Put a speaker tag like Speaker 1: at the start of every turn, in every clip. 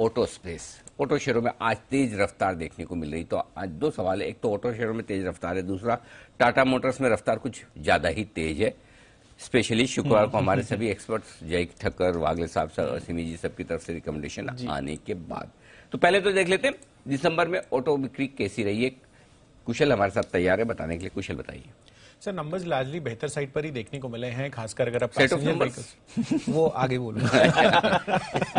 Speaker 1: Auto space auto शेयरों में आज तेज रफ्तार देखने को मिल रही तो आज दो सवाल है एक तो ऑटो शेयरों में तेज रफ्तार है दूसरा टाटा मोटर्स में रफ्तार कुछ ज्यादा ही तेज है स्पेशली शुक्रवार को हमारे सभी एक्सपर्ट्स जय ठक्कर वागले साहब सर और सिमी जी सबकी तरफ से रिकमेंडेशन आने के बाद तो पहले तो देख लेते हैं दिसंबर में ऑटो बिक्री कैसी रही है कुशल हमारे साथ तैयार है बताने के लिए कुशल बताइए
Speaker 2: सर नंबर्स लार्जली बेहतर साइड पर ही देखने को मिले हैं खासकर अगर आप वो आगे बोलो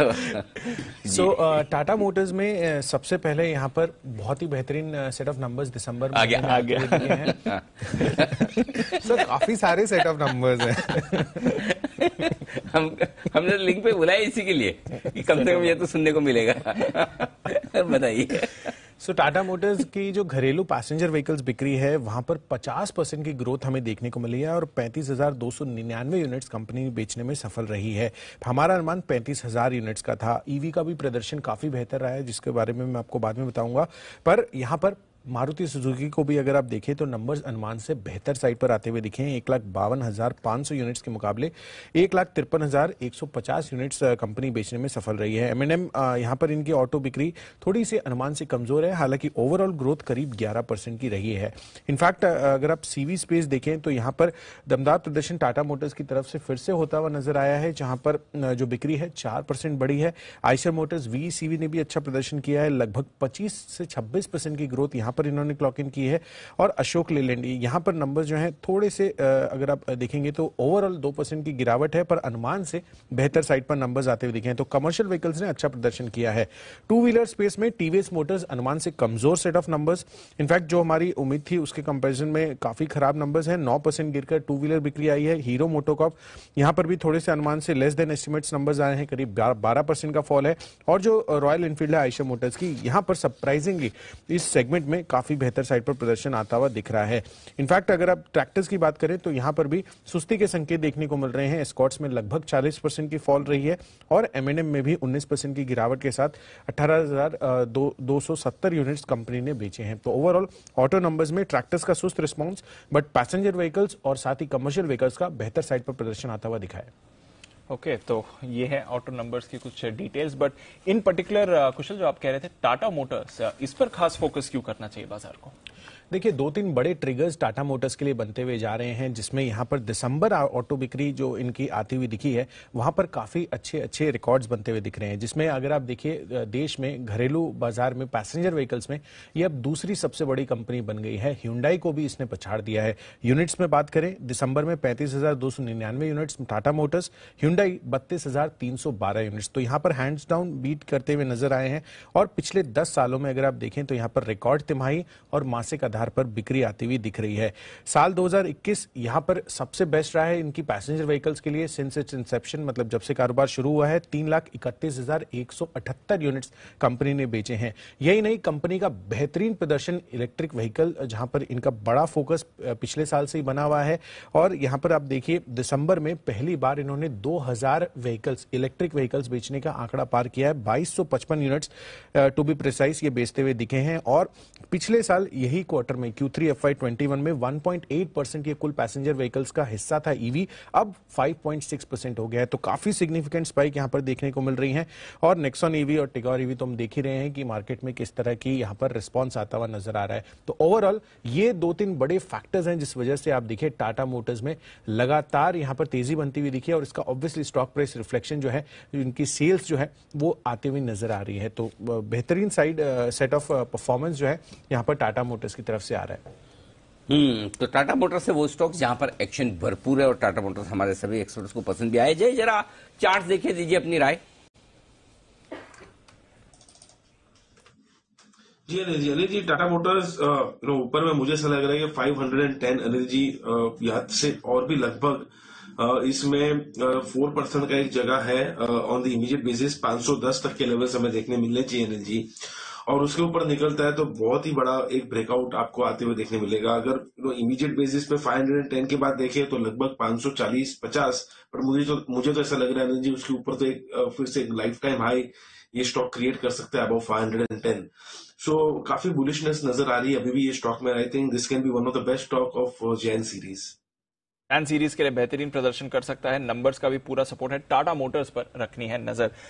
Speaker 2: सो टाटा मोटर्स में uh, सबसे पहले यहाँ पर बहुत ही बेहतरीन सेट ऑफ नंबर्स दिसंबर में आ गया, आ गया। हैं सर काफी सारे सेट ऑफ नंबर्स हैं
Speaker 1: हम हमने लिंक पे बुलाया इसी के लिए कि कम से कम ये तो सुनने को मिलेगा बताइए सो
Speaker 2: टाटा मोटर्स की जो घरेलू पैसेंजर व्हीकल्स बिक्री है वहां पर 50 परसेंट की ग्रोथ हमें देखने को मिली है और 35,299 यूनिट्स कंपनी बेचने में सफल रही है हमारा अनुमान 35,000 यूनिट्स का था ईवी e का भी प्रदर्शन काफी बेहतर रहा है जिसके बारे में मैं आपको बाद में बताऊंगा पर यहाँ पर मारुति सुजुकी को भी अगर आप देखें तो नंबर्स अनुमान से बेहतर साइड पर आते हुए दिखे एक लाख बावन हजार पांच सौ यूनिट्स के मुकाबले एक लाख तिरपन हजार एक सौ पचास यूनिट्स कंपनी बेचने में सफल रही है एमएनएम यहाँ पर इनकी ऑटो बिक्री थोड़ी सी अनुमान से कमजोर है हालांकि ओवरऑल ग्रोथ करीब ग्यारह परसेंट की रही है इनफैक्ट अगर आप सीवी स्पेस देखें तो यहाँ पर दमदार प्रदर्शन टाटा मोटर्स की तरफ से फिर से होता हुआ नजर आया है जहां पर जो बिक्री है चार परसेंट बढ़ी है आइसर मोटर्स वी ने भी अच्छा प्रदर्शन किया है लगभग पच्चीस से छब्बीस परसेंट की ग्रोथ यहाँ यहाँ पर इन्होंने क्लॉक इन की है और अशोक लेलैंड यहाँ पर नंबर जो है थोड़े से अगर आप देखेंगे तो ओवरऑल दो परसेंट की गिरावट है पर अनुमान से बेहतर साइड पर नंबर आते हुए दिखे हैं तो कमर्शियल व्हीकल्स ने अच्छा प्रदर्शन किया है टू व्हीलर स्पेस में टीवीएस मोटर्स अनुमान से कमजोर सेट ऑफ नंबर्स इनफैक्ट जो हमारी उम्मीद थी उसके कंपेरिजन में काफी खराब नंबर्स है नौ परसेंट गिरकर टू व्हीलर बिक्री आई है हीरो मोटोकॉप यहां पर भी थोड़े से अनुमान से लेस देन एस्टिमेट्स नंबर्स आए हैं करीब बारह परसेंट का फॉल है और जो रॉयल इनफील्ड है आयशा मोटर्स की यहां पर सरप्राइजिंगली इस सेगमेंट में काफ़ी बेहतर साइड पर प्रदर्शन आता हुआ दिख रहा है इनफैक्ट अगर आप ट्रैक्टर्स की बात करें तो यहाँ पर भी सुस्ती के संकेत देखने को मिल रहे हैं स्कॉट्स में लगभग 40 परसेंट की फॉल रही है और एम में भी 19 परसेंट की गिरावट के साथ अठारह यूनिट्स कंपनी ने बेचे हैं तो ओवरऑल ऑटो नंबर्स में ट्रैक्टर्स का सुस्त रिस्पॉन्स बट पैसेंजर व्हीकल्स और साथ ही कमर्शियल व्हीकल्स का बेहतर साइड पर प्रदर्शन आता हुआ दिखा है ओके okay, तो ये है ऑटो नंबर्स की कुछ details but in particular Kushal जो आप कह रहे थे टाटा मोटर्स uh, इस पर खास
Speaker 1: फोकस क्यों करना चाहिए बाजार को
Speaker 2: देखिए दो तीन बड़े ट्रिगर्स टाटा मोटर्स के लिए बनते हुए जा रहे हैं जिसमें यहाँ पर दिसंबर ऑटो बिक्री जो इनकी आती हुई दिखी है वहाँ पर काफ़ी अच्छे अच्छे रिकॉर्ड्स बनते हुए दिख रहे हैं जिसमें अगर आप देखिए देश में घरेलू बाजार में पैसेंजर व्हीकल्स में ये अब दूसरी सबसे बड़ी कंपनी बन गई है ह्यूंडाई को भी इसने पछाड़ दिया है यूनिट्स में बात करें दिसंबर में पैंतीस यूनिट्स टाटा मोटर्स ह्यूंडाई बत्तीस यूनिट्स तो यहाँ पर हैंड्स डाउन बीट करते हुए नजर आए हैं और पिछले दस सालों में अगर आप देखें तो यहाँ पर रिकॉर्ड तिमाही और मासिक आधार पर बिक्री आती हुई दिख रही है साल 2021 यहां पर सबसे बेस्ट रहा है इनकी पैसेंजर व्हीकल्स के लिए सिंस इट्स इंसेप्शन मतलब जब से कारोबार शुरू हुआ है तीन लाख इकतीस हजार एक सौ अठहत्तर यूनिट्स कंपनी ने बेचे हैं यही नहीं कंपनी का बेहतरीन प्रदर्शन इलेक्ट्रिक व्हीकल जहां पर इनका बड़ा फोकस पिछले साल से ही बना हुआ है और यहां पर आप देखिए दिसंबर में पहली बार इन्होंने दो व्हीकल्स इलेक्ट्रिक व्हीकल्स बेचने का आंकड़ा पार किया है बाईस यूनिट्स टू बी प्रिसाइस ये बेचते हुए दिखे हैं और पिछले साल यही क्वार्टर क्वार्टर में Q three F I twenty one में वन पॉइंट एट परसेंट ये कुल पैसेंजर व्हीकल्स का हिस्सा था ईवी e अब फाइव पॉइंट सिक्स परसेंट हो गया है तो काफी सिग्निफिकेंट स्पाइक यहां पर देखने को मिल रही है और नेक्सॉन ईवी e और टिकॉर ईवी e तो हम देख ही रहे हैं कि मार्केट में किस तरह की यहां पर रिस्पॉन्स आता हुआ नजर आ रहा है तो ओवरऑल ये दो तीन बड़े फैक्टर्स हैं जिस वजह से आप देखिए टाटा मोटर्स में लगातार यहां पर तेजी बनती हुई दिखी और इसका ऑब्वियसली स्टॉक प्राइस रिफ्लेक्शन जो है इनकी सेल्स जो है वो आती हुई नजर आ रही है तो बेहतरीन साइड सेट ऑफ परफॉर्मेंस जो है यहां पर टाटा मोटर्स की तरफ तरफ से आ रहा है
Speaker 1: हम्म तो टाटा मोटर से वो स्टॉक जहां पर एक्शन भरपूर है और टाटा मोटर्स हमारे सभी एक्सपर्ट्स को पसंद भी आए जय जरा चार्ट देखे दीजिए अपनी राय जी अनिल जी अनिल जी टाटा मोटर्स नो ऊपर में मुझे ऐसा लग रहा है कि 510 अनिल जी याद से और भी लगभग इसमें फोर परसेंट का एक जगह है ऑन द इमीडिएट बेसिस 510 तक के लेवल हमें देखने मिलने चाहिए अनिल जी और उसके ऊपर निकलता है तो बहुत ही बड़ा एक ब्रेकआउट आपको आते हुए देखने मिलेगा अगर इमीडिएट बेसिस पे 510 के बाद देखे तो लगभग 540 50 पर मुझे तो मुझे तो ऐसा लग रहा है जी उसके ऊपर तो एक फिर से एक लाइफ टाइम हाई ये स्टॉक क्रिएट कर सकते हैं अबाउ टेन सो काफी बुलिशनेस नजर आ रही है अभी भी ये स्टॉक में I think this can be one of the best stock of Jain series Jain series के लिए बेहतरीन प्रदर्शन कर सकता है नंबर्स का भी पूरा सपोर्ट है टाटा मोटर्स पर रखनी है नजर